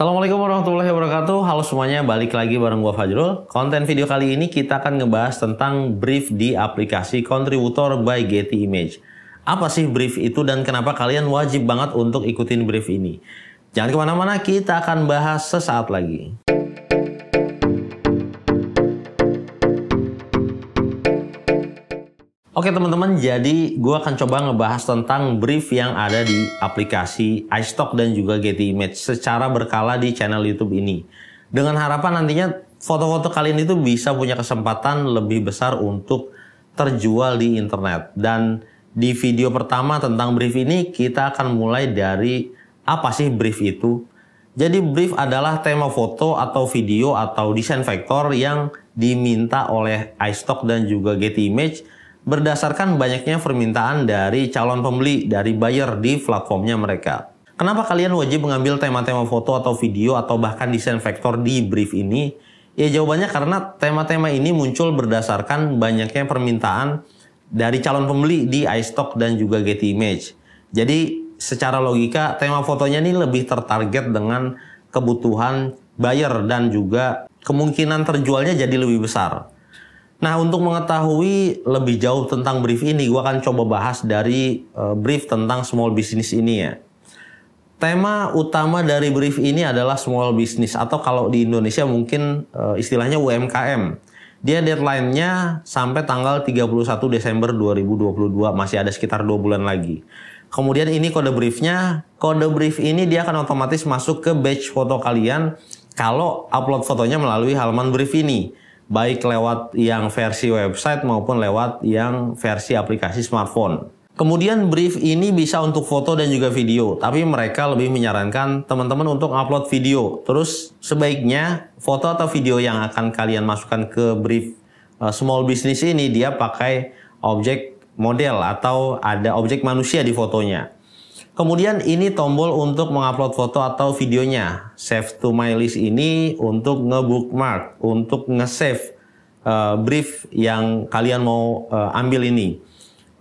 Assalamualaikum warahmatullahi wabarakatuh. Halo semuanya, balik lagi bareng gua Fajrul. Konten video kali ini kita akan ngebahas tentang brief di aplikasi Contributor by Getty Image. Apa sih brief itu dan kenapa kalian wajib banget untuk ikutin brief ini? Jangan kemana-mana, kita akan bahas sesaat lagi. Oke teman-teman, jadi gue akan coba ngebahas tentang brief yang ada di aplikasi iStock dan juga Getty Image secara berkala di channel YouTube ini. Dengan harapan nantinya foto-foto kalian itu bisa punya kesempatan lebih besar untuk terjual di internet. Dan di video pertama tentang brief ini kita akan mulai dari apa sih brief itu? Jadi brief adalah tema foto atau video atau desain vektor yang diminta oleh iStock dan juga Getty Image berdasarkan banyaknya permintaan dari calon pembeli dari buyer di platformnya mereka. Kenapa kalian wajib mengambil tema-tema foto atau video atau bahkan desain vektor di brief ini? Ya jawabannya karena tema-tema ini muncul berdasarkan banyaknya permintaan dari calon pembeli di iStock dan juga Getty Image. Jadi secara logika tema fotonya ini lebih tertarget dengan kebutuhan buyer dan juga kemungkinan terjualnya jadi lebih besar. Nah, untuk mengetahui lebih jauh tentang brief ini, gue akan coba bahas dari eh, brief tentang small business ini ya. Tema utama dari brief ini adalah small business atau kalau di Indonesia mungkin eh, istilahnya UMKM. Dia deadline-nya sampai tanggal 31 Desember 2022, masih ada sekitar 2 bulan lagi. Kemudian ini kode briefnya, kode brief ini dia akan otomatis masuk ke batch foto kalian kalau upload fotonya melalui halaman brief ini baik lewat yang versi website maupun lewat yang versi aplikasi smartphone. Kemudian brief ini bisa untuk foto dan juga video, tapi mereka lebih menyarankan teman-teman untuk upload video. Terus sebaiknya foto atau video yang akan kalian masukkan ke brief eh, small business ini dia pakai objek model atau ada objek manusia di fotonya. Kemudian ini tombol untuk mengupload foto atau videonya. Save to my list ini untuk nge-bookmark, untuk nge-save uh, brief yang kalian mau uh, ambil ini.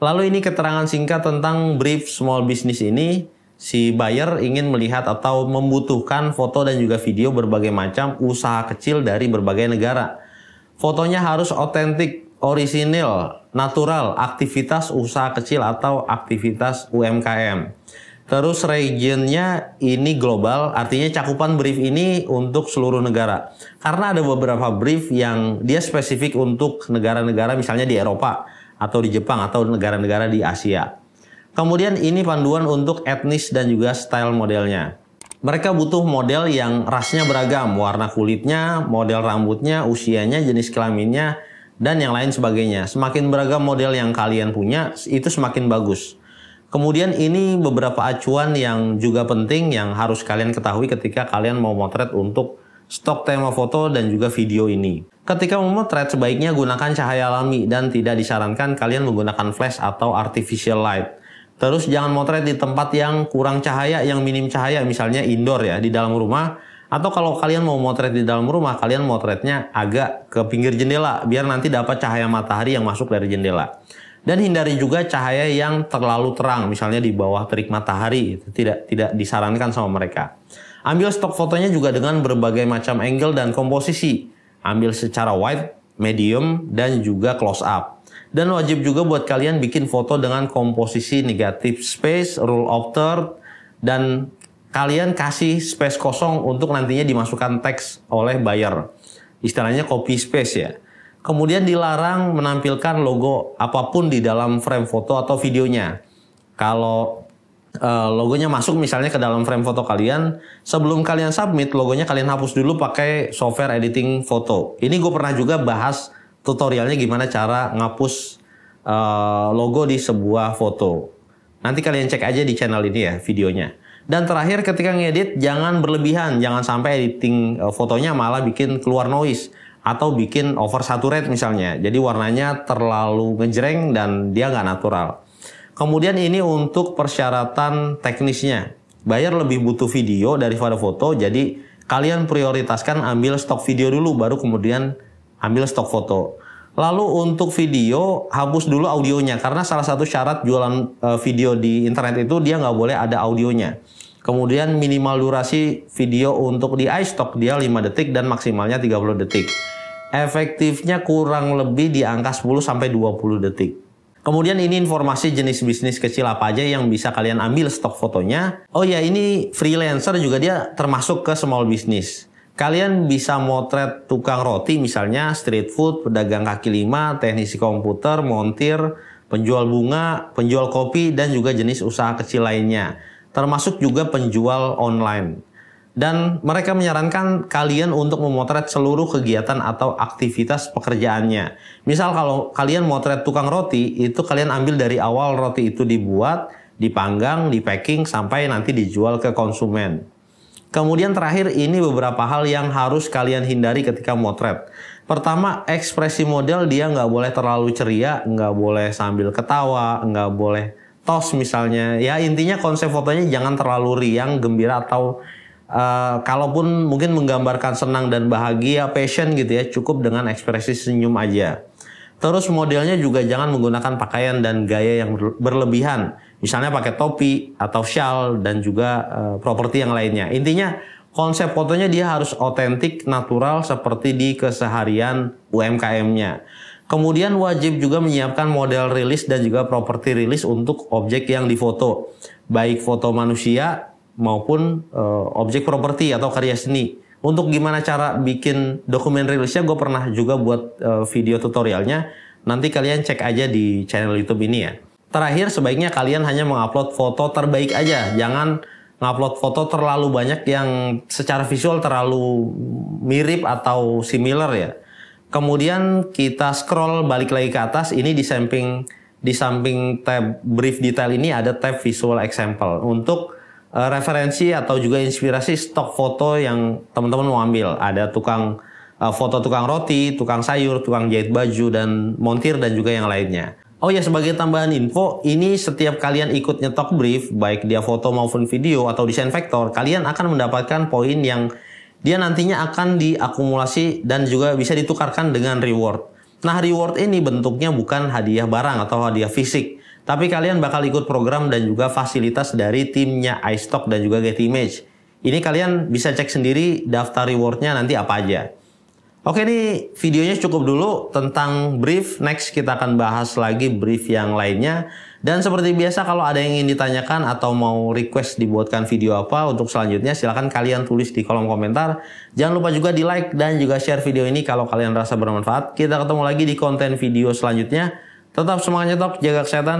Lalu ini keterangan singkat tentang brief small business ini. Si buyer ingin melihat atau membutuhkan foto dan juga video berbagai macam usaha kecil dari berbagai negara. Fotonya harus otentik, orisinil, natural, aktivitas usaha kecil atau aktivitas UMKM. Terus regionnya ini global, artinya cakupan brief ini untuk seluruh negara. Karena ada beberapa brief yang dia spesifik untuk negara-negara misalnya di Eropa atau di Jepang atau negara-negara di Asia. Kemudian ini panduan untuk etnis dan juga style modelnya. Mereka butuh model yang rasnya beragam, warna kulitnya, model rambutnya, usianya, jenis kelaminnya, dan yang lain sebagainya. Semakin beragam model yang kalian punya, itu semakin bagus. Kemudian ini beberapa acuan yang juga penting yang harus kalian ketahui ketika kalian mau motret untuk stok tema foto dan juga video ini. Ketika memotret sebaiknya gunakan cahaya alami dan tidak disarankan kalian menggunakan flash atau artificial light. Terus jangan motret di tempat yang kurang cahaya, yang minim cahaya, misalnya indoor ya, di dalam rumah. Atau kalau kalian mau motret di dalam rumah, kalian motretnya agak ke pinggir jendela, biar nanti dapat cahaya matahari yang masuk dari jendela. Dan hindari juga cahaya yang terlalu terang, misalnya di bawah terik matahari, itu tidak tidak disarankan sama mereka. Ambil stok fotonya juga dengan berbagai macam angle dan komposisi. Ambil secara wide, medium, dan juga close up. Dan wajib juga buat kalian bikin foto dengan komposisi negatif space, rule of third, dan kalian kasih space kosong untuk nantinya dimasukkan teks oleh buyer. Istilahnya copy space ya. Kemudian dilarang menampilkan logo apapun di dalam frame foto atau videonya. Kalau e, logonya masuk misalnya ke dalam frame foto kalian, sebelum kalian submit logonya kalian hapus dulu pakai software editing foto. Ini gue pernah juga bahas tutorialnya gimana cara ngapus e, logo di sebuah foto. Nanti kalian cek aja di channel ini ya videonya. Dan terakhir ketika ngedit jangan berlebihan, jangan sampai editing eh, fotonya malah bikin keluar noise atau bikin over oversaturate misalnya. Jadi warnanya terlalu ngejreng dan dia nggak natural. Kemudian ini untuk persyaratan teknisnya. bayar lebih butuh video daripada foto, jadi kalian prioritaskan ambil stok video dulu baru kemudian ambil stok foto. Lalu untuk video hapus dulu audionya karena salah satu syarat jualan eh, video di internet itu dia nggak boleh ada audionya. Kemudian minimal durasi video untuk di iStock dia 5 detik dan maksimalnya 30 detik efektifnya kurang lebih di angka 10 sampai 20 detik. Kemudian ini informasi jenis bisnis kecil apa aja yang bisa kalian ambil stok fotonya. Oh ya, ini freelancer juga dia termasuk ke small business. Kalian bisa motret tukang roti misalnya, street food, pedagang kaki lima, teknisi komputer, montir, penjual bunga, penjual kopi, dan juga jenis usaha kecil lainnya. Termasuk juga penjual online dan mereka menyarankan kalian untuk memotret seluruh kegiatan atau aktivitas pekerjaannya. Misal kalau kalian motret tukang roti, itu kalian ambil dari awal roti itu dibuat, dipanggang, dipacking sampai nanti dijual ke konsumen. Kemudian terakhir ini beberapa hal yang harus kalian hindari ketika motret. Pertama, ekspresi model dia nggak boleh terlalu ceria, nggak boleh sambil ketawa, nggak boleh tos misalnya. Ya intinya konsep fotonya jangan terlalu riang, gembira atau Uh, kalaupun mungkin menggambarkan senang dan bahagia, passion gitu ya, cukup dengan ekspresi senyum aja. Terus modelnya juga jangan menggunakan pakaian dan gaya yang berlebihan, misalnya pakai topi atau shawl dan juga uh, properti yang lainnya. Intinya konsep fotonya dia harus otentik, natural seperti di keseharian UMKM-nya. Kemudian wajib juga menyiapkan model rilis dan juga properti rilis untuk objek yang difoto, baik foto manusia maupun uh, objek properti atau karya seni. Untuk gimana cara bikin dokumen rilisnya, gue pernah juga buat uh, video tutorialnya. Nanti kalian cek aja di channel YouTube ini ya. Terakhir, sebaiknya kalian hanya mengupload foto terbaik aja. Jangan ngupload foto terlalu banyak yang secara visual terlalu mirip atau similar ya. Kemudian kita scroll balik lagi ke atas, ini di samping di samping tab brief detail ini ada tab visual example untuk Eh, referensi atau juga inspirasi stok foto yang teman-teman mau ambil. Ada tukang uh, foto tukang roti, tukang sayur, tukang jahit baju dan montir dan juga yang lainnya. Oh ya sebagai tambahan info, ini setiap kalian ikut nyetok brief, baik dia foto maupun video atau desain vektor, kalian akan mendapatkan poin yang dia nantinya akan diakumulasi dan juga bisa ditukarkan dengan reward. Nah reward ini bentuknya bukan hadiah barang atau hadiah fisik, tapi kalian bakal ikut program dan juga fasilitas dari timnya iStock dan juga Getty Image. Ini kalian bisa cek sendiri daftar rewardnya nanti apa aja. Oke ini videonya cukup dulu tentang brief. Next kita akan bahas lagi brief yang lainnya. Dan seperti biasa kalau ada yang ingin ditanyakan atau mau request dibuatkan video apa untuk selanjutnya silahkan kalian tulis di kolom komentar. Jangan lupa juga di like dan juga share video ini kalau kalian rasa bermanfaat. Kita ketemu lagi di konten video selanjutnya. Tetap semangat nyetok, jaga kesehatan.